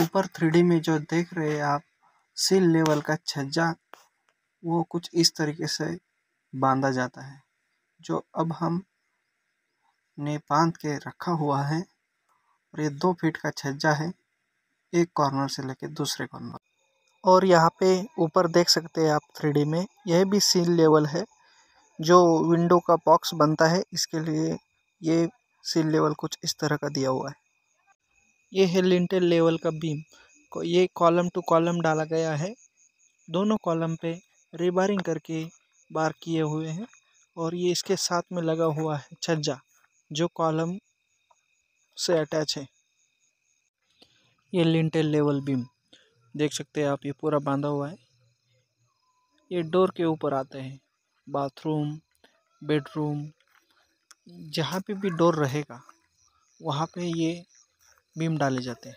ऊपर three D में जो देख रहे हैं आप सील लेवल का छज्जा वो कुछ इस तरीके से बांधा जाता है जो अब हम ने बांध के रखा हुआ है और ये दो फीट का छज्जा है एक कॉर्नर से लेके दूसरे कॉर्नर और यहाँ पे ऊपर देख सकते हैं आप थ्री में यह भी सील लेवल है जो विंडो का बॉक्स बनता है इसके लिए ये सील लेवल कुछ इस तरह का दिया हुआ है ये है लिंटेल लेवल का बीम को ये कॉलम टू कॉलम डाला गया है दोनों कॉलम पे रिबारिंग करके बार किए हुए हैं और ये इसके साथ में लगा हुआ है छज्जा जो कॉलम से अटैच है ये लिंटेल लेवल बीम देख सकते हैं आप ये पूरा बांधा हुआ है ये डोर के ऊपर आते हैं बाथरूम बेडरूम जहाँ पे भी डोर रहेगा वहाँ पे ये बीम डाले जाते हैं